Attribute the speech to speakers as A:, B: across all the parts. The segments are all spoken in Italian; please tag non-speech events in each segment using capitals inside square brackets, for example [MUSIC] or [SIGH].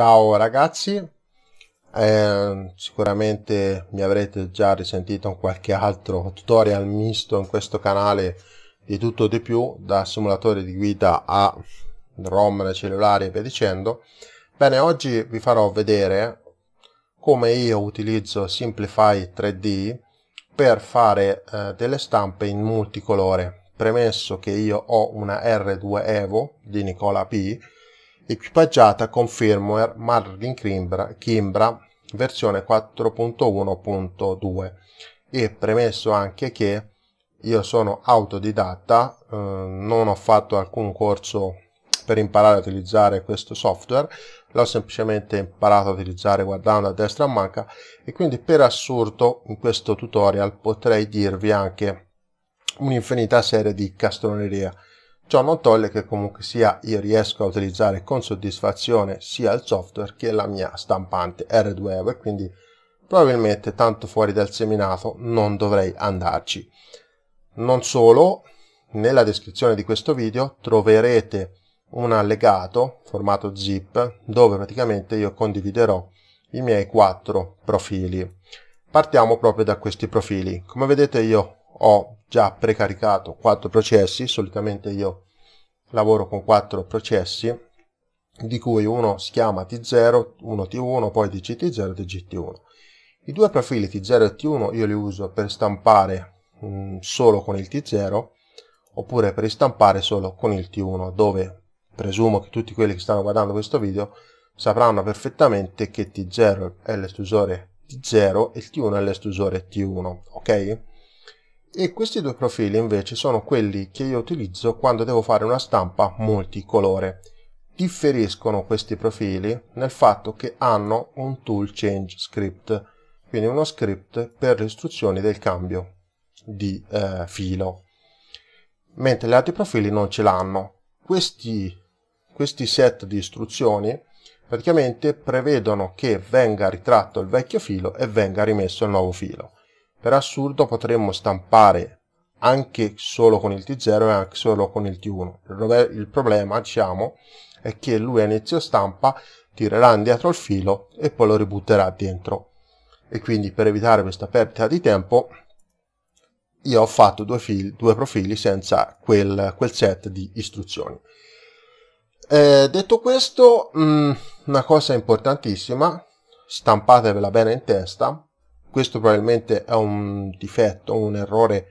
A: Ciao ragazzi, eh, sicuramente mi avrete già risentito in qualche altro tutorial misto in questo canale di tutto di più, da simulatore di guida a ROM cellulari e via dicendo. Bene, oggi vi farò vedere come io utilizzo Simplify 3D per fare eh, delle stampe in multicolore. Premesso che io ho una R2 Evo di Nicola P equipaggiata con firmware eh, Marlin Kimbra, Kimbra versione 4.1.2 e premesso anche che io sono autodidatta, eh, non ho fatto alcun corso per imparare a utilizzare questo software, l'ho semplicemente imparato a utilizzare guardando a destra a manca e quindi per assurdo in questo tutorial potrei dirvi anche un'infinita serie di castroneria Ciò non toglie che comunque sia io riesco a utilizzare con soddisfazione sia il software che la mia stampante R2 e quindi probabilmente tanto fuori dal seminato non dovrei andarci. Non solo, nella descrizione di questo video troverete un allegato formato zip dove praticamente io condividerò i miei quattro profili. Partiamo proprio da questi profili. Come vedete io ho già precaricato 4 processi, solitamente io lavoro con 4 processi, di cui uno si chiama T0, uno T1, poi DCT0 e DGT1. I due profili T0 e T1 io li uso per stampare mh, mm, solo con il T0 oppure per stampare solo con il T1 dove presumo che tutti quelli che stanno guardando questo video sapranno perfettamente che T0 è l'estrusore T0 e il T1 è l'estrusore T1, ok? e questi due profili invece sono quelli che io utilizzo quando devo fare una stampa multicolore. Differiscono questi profili nel fatto che hanno un tool change script, quindi uno script per le istruzioni del cambio di eh, filo, mentre gli altri profili non ce l'hanno. Questi, questi set di istruzioni praticamente prevedono che venga ritratto il vecchio filo e venga rimesso il nuovo filo. Per assurdo potremmo stampare anche solo con il T0 e anche solo con il T1. Il problema, diciamo, è che lui a inizio stampa tirerà indietro il filo e poi lo ributterà dentro. E quindi per evitare questa perdita di tempo io ho fatto due, fili, due profili senza quel, quel, set di istruzioni. Eh, detto questo, mh, mm, una cosa importantissima, stampatevela bene in testa, questo probabilmente è un difetto, un errore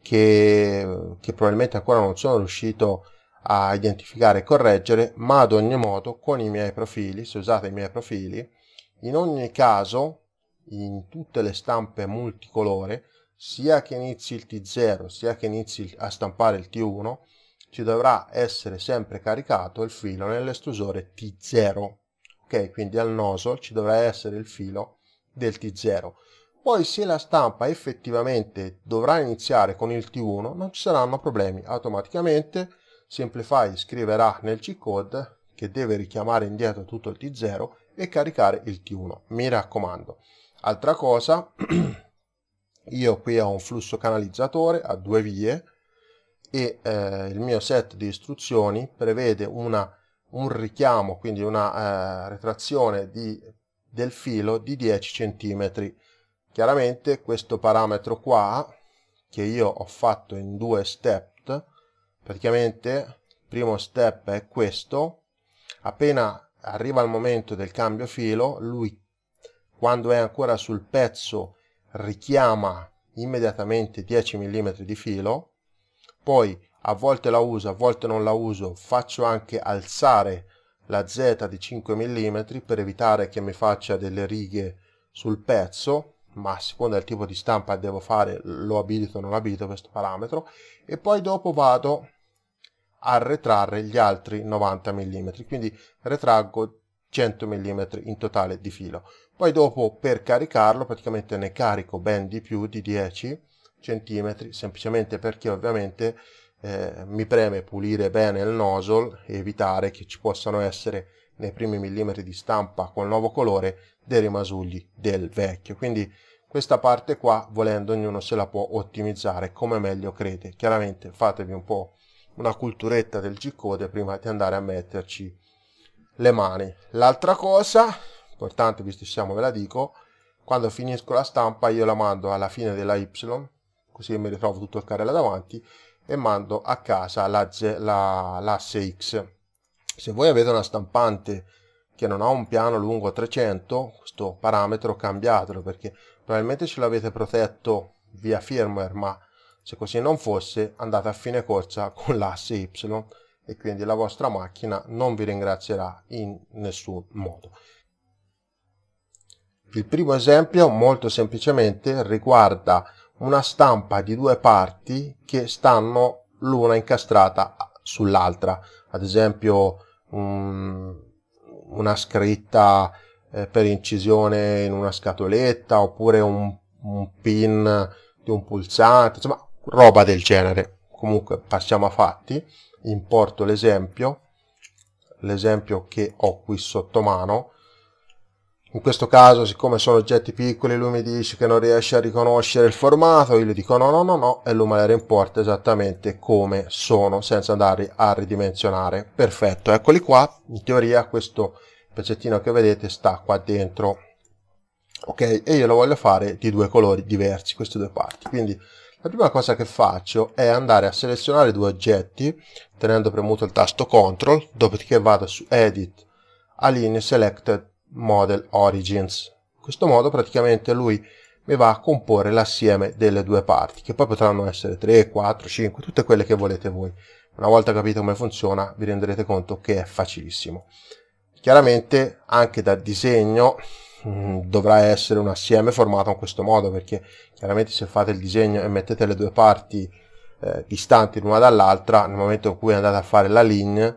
A: che, che probabilmente ancora non sono riuscito a identificare e correggere, ma ad ogni modo con i miei profili, se usate i miei profili, in ogni caso, in tutte le stampe multicolore, sia che inizi il T0, sia che inizi a stampare il T1, ci dovrà essere sempre caricato il filo nell'estrusore T0. Ok, quindi al noso ci dovrà essere il filo del T0. Poi se la stampa effettivamente dovrà iniziare con il T1 non ci saranno problemi, automaticamente Simplify scriverà nel C-code che deve richiamare indietro tutto il T0 e caricare il T1, mi raccomando. Altra cosa, [CLEARS THROAT] io qui ho un flusso canalizzatore a due vie e eh, il mio set di istruzioni prevede una, un richiamo, quindi una eh, retrazione di del filo di 10 cm. Chiaramente questo parametro qua, che io ho fatto in due step, praticamente il primo step è questo, appena arriva il momento del cambio filo, lui quando è ancora sul pezzo richiama immediatamente 10 mm di filo, poi a volte la uso, a volte non la uso, faccio anche alzare la Z di 5 mm per evitare che mi faccia delle righe sul pezzo ma a seconda del tipo di stampa devo fare lo abilito o non abilito questo parametro e poi dopo vado a retrarre gli altri 90 mm quindi retraggo 100 mm in totale di filo poi dopo per caricarlo praticamente ne carico ben di più di 10 cm semplicemente perché ovviamente eh, mi preme pulire bene il nozzle e evitare che ci possano essere nei primi millimetri di stampa col nuovo colore dei rimasugli del vecchio quindi questa parte qua volendo ognuno se la può ottimizzare come meglio crede chiaramente fatevi un po' una culturetta del G-code prima di andare a metterci le mani l'altra cosa importante visto che siamo ve la dico quando finisco la stampa io la mando alla fine della Y così mi ritrovo tutto il carrello davanti e mando a casa la, la, l'asse X. Se voi avete una stampante che non ha un piano lungo 300, questo parametro cambiatelo perché probabilmente ce l'avete protetto via firmware, ma se così non fosse andate a fine corsa con l'asse Y e quindi la vostra macchina non vi ringrazierà in nessun modo. Il primo esempio molto semplicemente riguarda una stampa di due parti che stanno l'una incastrata sull'altra, ad esempio un, una scritta eh, per incisione in una scatoletta oppure un, un pin di un pulsante, insomma roba del genere. Comunque passiamo a fatti, importo l'esempio, l'esempio che ho qui sotto mano, in questo caso, siccome sono oggetti piccoli, lui mi dice che non riesce a riconoscere il formato, io gli dico no, no, no, no, e lui me le reimporta esattamente come sono, senza andarli a ridimensionare. Perfetto, eccoli qua. In teoria questo pezzettino che vedete sta qua dentro. Ok, e io lo voglio fare di due colori diversi, queste due parti. Quindi la prima cosa che faccio è andare a selezionare due oggetti tenendo premuto il tasto CTRL, dopodiché vado su Edit, Align Selected Model Origins. In questo modo praticamente lui mi va a comporre l'assieme delle due parti, che poi potranno essere 3, 4, 5, tutte quelle che volete voi. Una volta capito come funziona vi renderete conto che è facilissimo. Chiaramente anche da disegno mm, dovrà essere un assieme formato in questo modo, perché chiaramente se fate il disegno e mettete le due parti eh, distanti l'una dall'altra, nel momento in cui andate a fare la linea,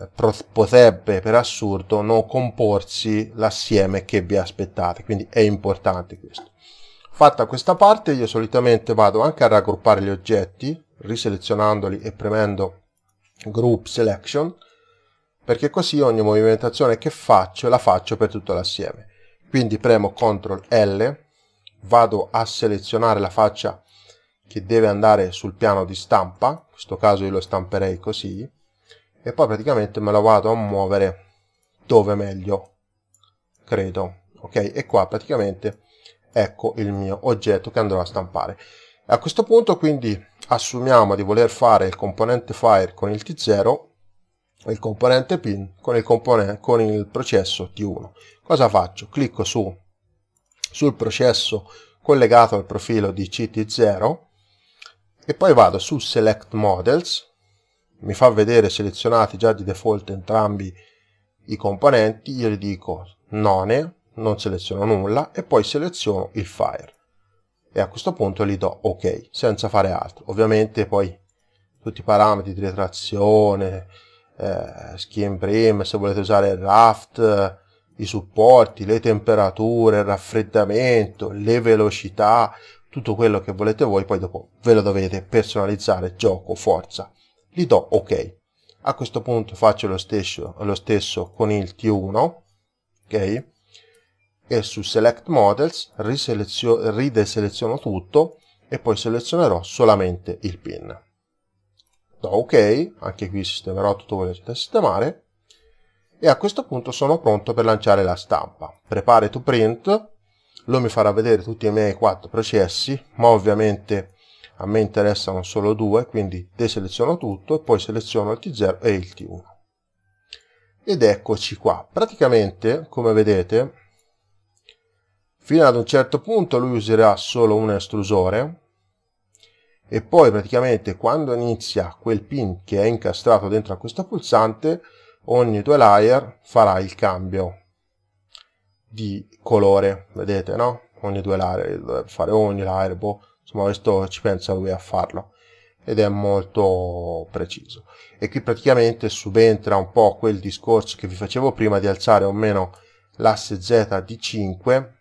A: eh, potrebbe per assurdo non comporsi l'assieme che vi aspettate, quindi è importante questo. Fatta questa parte io solitamente vado anche a raggruppare gli oggetti, riselezionandoli e premendo Group Selection, perché così ogni movimentazione che faccio la faccio per tutto l'assieme. Quindi premo CTRL L, vado a selezionare la faccia che deve andare sul piano di stampa, in questo caso io lo stamperei così, e poi praticamente me la vado a muovere dove meglio credo ok e qua praticamente ecco il mio oggetto che andrò a stampare a questo punto quindi assumiamo di voler fare il componente fire con il t0 il componente pin con il, componente, con il processo t1 cosa faccio clicco su sul processo collegato al profilo di ct0 e poi vado su select models mi fa vedere selezionati già di default entrambi i componenti, io gli dico none, non seleziono nulla e poi seleziono il fire e a questo punto gli do ok senza fare altro. Ovviamente poi tutti i parametri di retrazione, eh, skin and se volete usare il raft, i supporti, le temperature, il raffreddamento, le velocità, tutto quello che volete voi, poi dopo ve lo dovete personalizzare, gioco, forza gli do ok. A questo punto faccio lo stesso, lo stesso con il T1, ok? E su Select Models rideseleziono tutto e poi selezionerò solamente il pin. Do ok, anche qui sistemerò tutto quello che c'è da sistemare. E a questo punto sono pronto per lanciare la stampa. Prepare to print, lui mi farà vedere tutti i miei quattro processi, ma ovviamente a me interessano solo due, quindi deseleziono tutto e poi seleziono il T0 e il T1. Ed eccoci qua. Praticamente, come vedete, fino ad un certo punto lui userà solo un estrusore e poi praticamente quando inizia quel pin che è incastrato dentro a questo pulsante, ogni due layer farà il cambio di colore, vedete no? Ogni due layer, fare ogni layer, boh, insomma questo ci pensa lui a farlo ed è molto preciso e qui praticamente subentra un po' quel discorso che vi facevo prima di alzare o meno l'asse Z di 5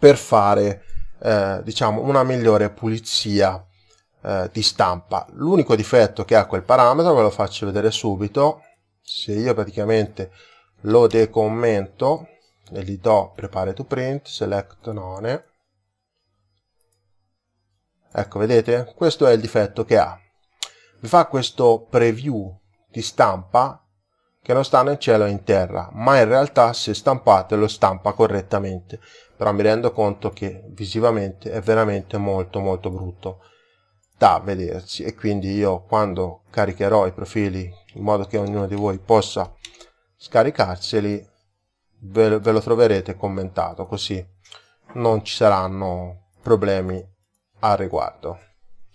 A: per fare eh, diciamo una migliore pulizia eh, di stampa l'unico difetto che ha quel parametro ve lo faccio vedere subito se io praticamente lo decommento e gli do prepare to print select none Ecco, vedete? Questo è il difetto che ha. Vi fa questo preview di stampa che non sta nel cielo e in terra, ma in realtà se stampate lo stampa correttamente. Però mi rendo conto che visivamente è veramente molto molto brutto da vedersi e quindi io quando caricherò i profili in modo che ognuno di voi possa scaricarseli ve, ve lo troverete commentato così non ci saranno problemi al riguardo.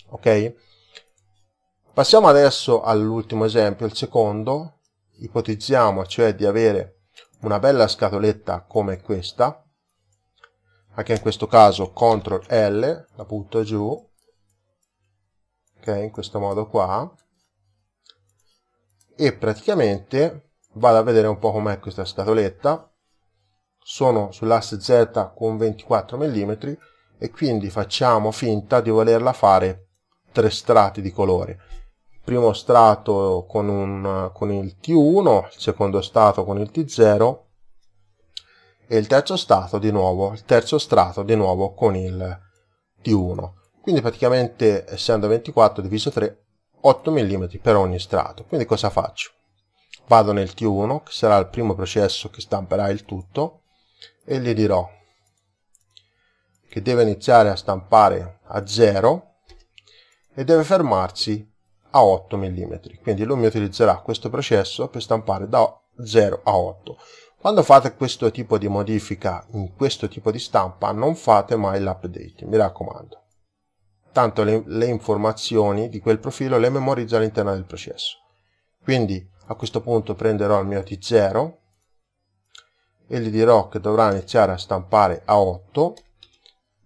A: Ok? Passiamo adesso all'ultimo esempio, il secondo. Ipotizziamo cioè di avere una bella scatoletta come questa, anche in questo caso CTRL L, la butto giù, ok, in questo modo qua, e praticamente vado a vedere un po' com'è questa scatoletta, sono sull'asse Z con 24 mm, e quindi facciamo finta di volerla fare tre strati di colore primo strato con, un, con il T1 il secondo strato con il T0 e il terzo strato di nuovo il terzo strato di nuovo con il T1 quindi praticamente essendo 24 diviso 3 8 mm per ogni strato quindi cosa faccio vado nel T1 che sarà il primo processo che stamperà il tutto e gli dirò che deve iniziare a stampare a 0 e deve fermarsi a 8 mm. Quindi lui mi utilizzerà questo processo per stampare da 0 a 8. Quando fate questo tipo di modifica in questo tipo di stampa non fate mai l'update, mi raccomando. Tanto le, le informazioni di quel profilo le memorizza all'interno del processo. Quindi a questo punto prenderò il mio T0 e gli dirò che dovrà iniziare a stampare a 8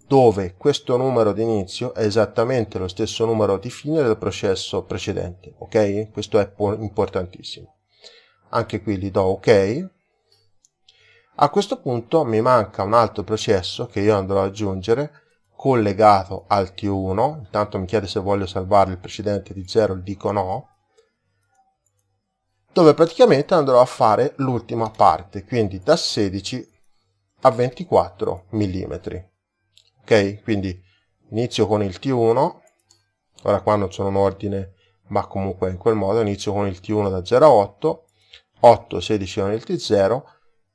A: dove questo numero di inizio è esattamente lo stesso numero di fine del processo precedente, ok? Questo è importantissimo. Anche qui gli do ok. A questo punto mi manca un altro processo che io andrò ad aggiungere collegato al T1, intanto mi chiede se voglio salvare il precedente di 0, dico no, dove praticamente andrò a fare l'ultima parte, quindi da 16 a 24 mm ok quindi inizio con il T1 ora qua non sono in ordine ma comunque in quel modo inizio con il T1 da 0 a 8 8 16 con il T0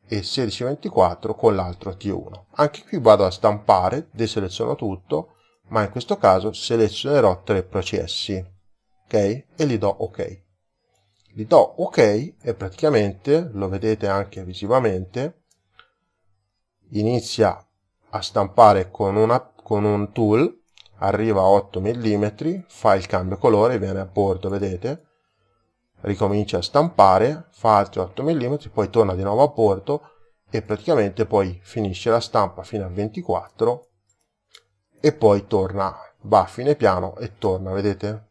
A: e 16 24 con l'altro T1 anche qui vado a stampare deseleziono tutto ma in questo caso selezionerò tre processi ok e li do ok Li do ok e praticamente lo vedete anche visivamente inizia a stampare con, una, con un tool, arriva a 8 mm, fa il cambio colore, viene a bordo, vedete? Ricomincia a stampare, fa altri 8 mm, poi torna di nuovo a bordo e praticamente poi finisce la stampa fino a 24 e poi torna, va a fine piano e torna, vedete?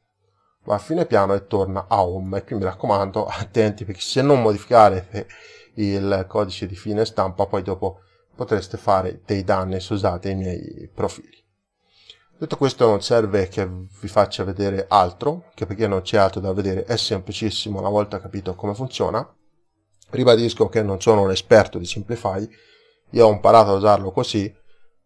A: Va a fine piano e torna a home e qui mi raccomando [LAUGHS] attenti perché se non modificare il codice di fine stampa poi dopo potreste fare dei danni se usate i miei profili. Detto questo non serve che vi faccia vedere altro, che perché non c'è altro da vedere, è semplicissimo una volta capito come funziona. Ribadisco che non sono un esperto di Simplify, io ho imparato a usarlo così,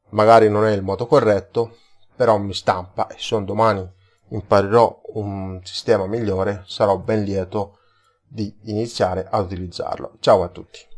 A: magari non è il modo corretto, però mi stampa e se un domani imparerò un sistema migliore sarò ben lieto di iniziare ad utilizzarlo. Ciao a tutti!